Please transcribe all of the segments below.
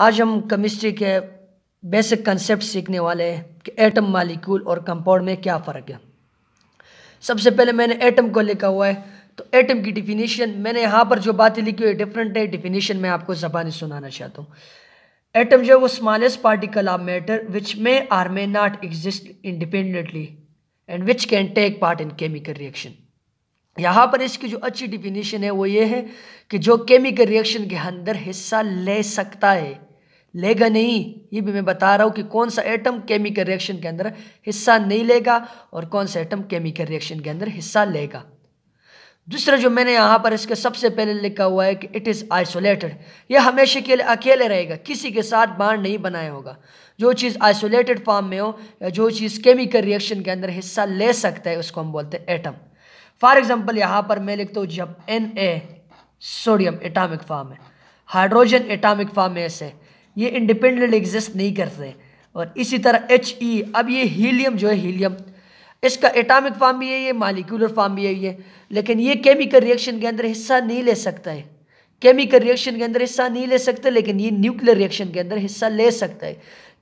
आज हम केमिस्ट्री के बेसिक कंसेप्ट सीखने वाले हैं कि एटम मालिक्यूल और कंपाउंड में क्या फ़र्क है सबसे पहले मैंने एटम को लिखा हुआ है तो एटम की डिफिनीशन मैंने यहाँ पर जो बातें लिखी हुई डिफरेंट है डिफिनीशन मैं आपको ज़बानी सुनाना चाहता हूँ एटम जो है वो smallest particle of matter which may or may not exist independently and which can take part in chemical reaction यहाँ पर इसकी जो अच्छी डिफिनीशन है वो ये है कि जो केमिकल रिएक्शन के अंदर हिस्सा ले सकता है लेगा नहीं ये भी मैं बता रहा हूँ कि कौन सा एटम केमिकल रिएक्शन के अंदर हिस्सा नहीं लेगा और कौन सा एटम केमिकल रिएक्शन के अंदर हिस्सा लेगा दूसरा जो मैंने यहाँ पर इसके सबसे पहले लिखा हुआ है कि इट इज़ आइसोलेटेड यह हमेशा के लिए अकेले रहेगा किसी के साथ बाढ़ नहीं बनाया होगा जो चीज़ आइसोलेटेड फॉर्म में हो या जो चीज़ केमिकल रिएक्शन के अंदर हिस्सा ले सकता है उसको हम बोलते हैं एटम फॉर एग्ज़ाम्पल यहाँ पर मैं लिखता हूँ जब N A sodium atomic form है हाइड्रोजन एटामिक फार्म में ऐसे ये इंडिपेंडेंट एग्जिस्ट नहीं करते और इसी तरह एच ई e, अब ये हीलियम जो है हीलियम इसका एटॉमिक फॉर्म भी है ये मालिकुलर फॉर्म भी है ये लेकिन ये केमिकल रिएक्शन के अंदर हिस्सा नहीं ले सकता है केमिकल रिएक्शन के अंदर हिस्सा नहीं ले सकता लेकिन ये न्यूक्लियर रिएक्शन के अंदर हिस्सा ले सकता है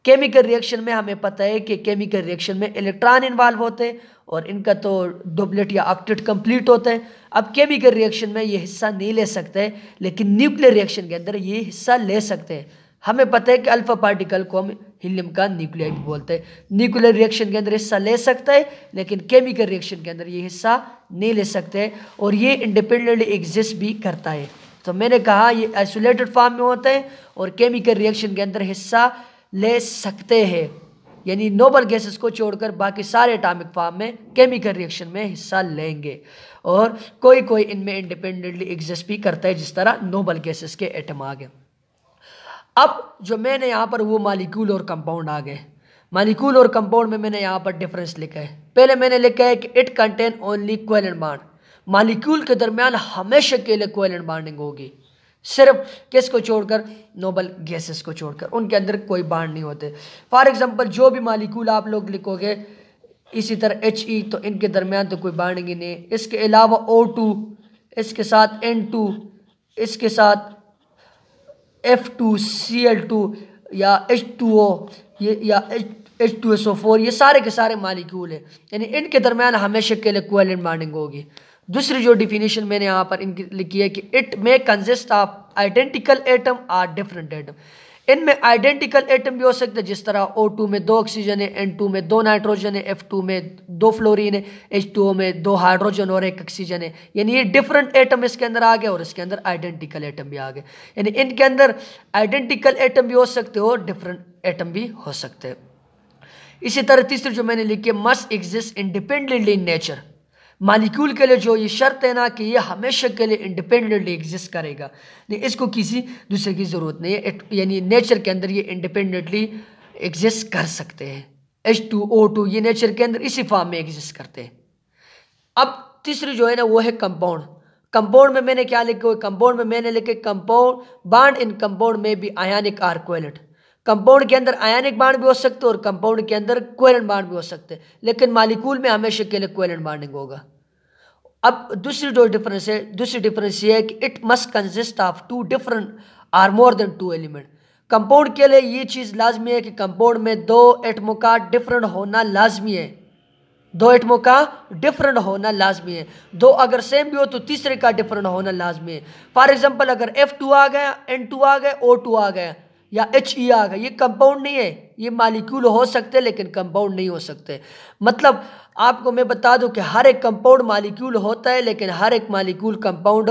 केमिकल रिएक्शन में हमें पता है कि केमिकल रिएक्शन में इलेक्ट्रॉन इन्वॉल्व होते हैं और इनका तो डुबलेट या ऑक्टेट कंप्लीट होता है अब केमिकल रिएक्शन में ये हिस्सा नहीं ले सकते लेकिन न्यूक्लियर रिएक्शन के अंदर ये हिस्सा ले सकते हैं हमें पता है कि अल्फा पार्टिकल को हम हीलियम का न्यूक्लियर भी बोलते हैं न्यूक्लियर रिएक्शन के अंदर हिस्सा ले सकता है लेकिन केमिकल रिएक्शन के अंदर ये हिस्सा नहीं ले सकते और ये इंडिपेंडेंटली एग्जिस्ट भी करता है तो मैंने कहा ये आइसोलेटेड फॉर्म में होते हैं और केमिकल रिएक्शन के अंदर हिस्सा ले सकते हैं यानी नोबल गैसेस को छोड़कर बाकी सारे एटॉमिक फॉर्म में केमिकल रिएक्शन में हिस्सा लेंगे और कोई कोई इनमें इंडिपेंडेंटली एग्जिस्ट भी करता है जिस तरह नोबल गैसेस के एटम आ गए अब जो मैंने यहाँ पर वो मालिक्यूल और कंपाउंड आ गए मालिकूल और कंपाउंड में मैंने यहाँ पर डिफरेंस लिखा है पहले मैंने लिखा है कि इट कंटेन ओनली कोयलन बाड मालिक्यूल के दरमियान हमेशा के लिए कोयलन बाडिंग होगी सिर्फ किस को छोड़कर नोबल गैसेस को छोड़कर उनके अंदर कोई बाड नहीं होते फॉर एग्ज़ाम्पल जो भी मालिक्यूल आप लोग लिखोगे इसी तरह एच ई e, तो इनके दरमियान तो कोई बाडिंग ही नहीं इसके अलावा ओ टू इसके साथ एन टू इसके साथ F two C L two या एच टू ओ ये या H two S O four ये सारे के सारे मालिक्यूल हैं यानी इनके दरमियान हमेशा के लिए कोवेलेंट बॉन्डिंग होगी दूसरी जो डिफिनेशन मैंने यहाँ पर इनकी लिखी है कि it may consist of identical atom or different atom इनमें आइडेंटिकल एटम भी हो सकते हैं जिस तरह O2 में दो ऑक्सीजन है N2 में दो नाइट्रोजन है F2 में दो फ्लोरीन है H2O में दो हाइड्रोजन और एक ऑक्सीजन है यानी ये डिफरेंट एटम इसके अंदर आ गए और इसके अंदर आइडेंटिकल एटम भी आ गए यानी इनके अंदर आइडेंटिकल एटम भी हो सकते हो डिफरेंट एटम भी हो सकते हैं इसी तरह तीसरी जो मैंने लिखी है must exist independently in nature molecule के लिए जो ये शर्त है ना कि ये हमेशा के लिए इंडिपेंडेंटली एग्जिस्ट करेगा नहीं इसको किसी दूसरे की ज़रूरत नहीं है यानी नेचर के अंदर ये इंडिपेंडेंटली एग्जिस्ट कर सकते हैं एच टू ओ टू ये नेचर के अंदर इसी फॉर्म में एग्जिस्ट करते हैं अब तीसरी जो है ना वो है कंपाउंड कंपाउंड में मैंने क्या लिखे हुए कंपाउंड में मैंने लिखे कंपाउंड बाड इन कंपाउंड में भी आयानिक आर कोयलेट कंपाउंड के अंदर आयनिक बाड भी हो सकते हैं और कंपाउंड के अंदर क्वेलन बाड भी हो सकते हैं लेकिन मालिकूल में हमेशा के लिए क्वेलन बाडिंग होगा अब दूसरी जो डिफरेंस है दूसरी डिफरेंस ये है कि it must consist of two different or more than two element compound के लिए ये चीज़ लाजमी है कि कंपाउंड में दो एटमों का डिफरेंट होना लाजमी है दो एटमों का डिफरेंट होना लाजमी है दो अगर सेम भी हो तो तीसरे का डिफरेंट होना लाजमी है फॉर एग्जाम्पल अगर एफ टू आ गया एन टू आ गया ओ टू आ गया या एच ई आ गए ये कंपाउंड नहीं है ये मालिक्यूल हो सकते लेकिन कंपाउंड नहीं हो सकते मतलब आपको मैं बता दूं कि हर एक कंपाउंड मालिक्यूल होता है लेकिन हर एक मालिक्यूल कंपाउंड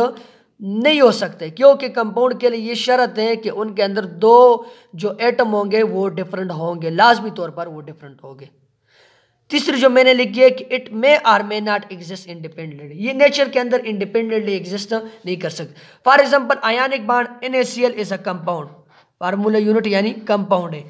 नहीं हो सकते क्योंकि कंपाउंड के लिए ये शर्त है कि उनके अंदर दो जो एटम होंगे वो डिफरेंट होंगे लाजमी तौर पर वो डिफरेंट होंगे तीसरी जो मैंने लिखी है कि it may or may not exist independently ये नेचर के अंदर इंडिपेंडेंटली एग्जिस्ट नहीं कर सकते for example ionic bond N A C L is a compound formula unit यानी कंपाउंड है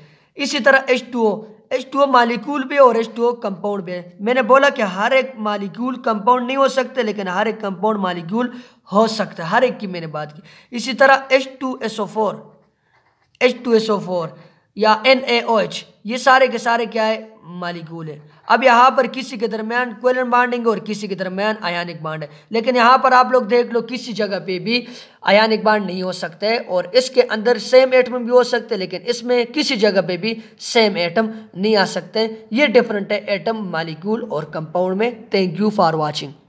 इसी तरह H two O H two O molecule भी और एच टू ओ कंपाउंड भी है मैंने बोला कि हर एक मालिक्यूल कंपाउंड नहीं हो सकते लेकिन हर एक कंपाउंड मालिक्यूल हो सकता है हर एक की मैंने बात की इसी तरह H two S O four H two S O four या एन ए ओ एच ये सारे के सारे क्या है मालिकूल है अब यहाँ पर किसी के दरमियान कोयलन बॉन्डिंग और किसी के दरमियान आयानिक बांड है लेकिन यहाँ पर आप लोग देख लो किसी जगह पे भी आयानिक बांड नहीं हो सकते और इसके अंदर सेम एटम भी हो सकते हैं लेकिन इसमें किसी जगह पे भी सेम एटम नहीं आ सकते ये डिफरेंट है एटम मालिक्यूल और कंपाउंड में थैंक यू फॉर वॉचिंग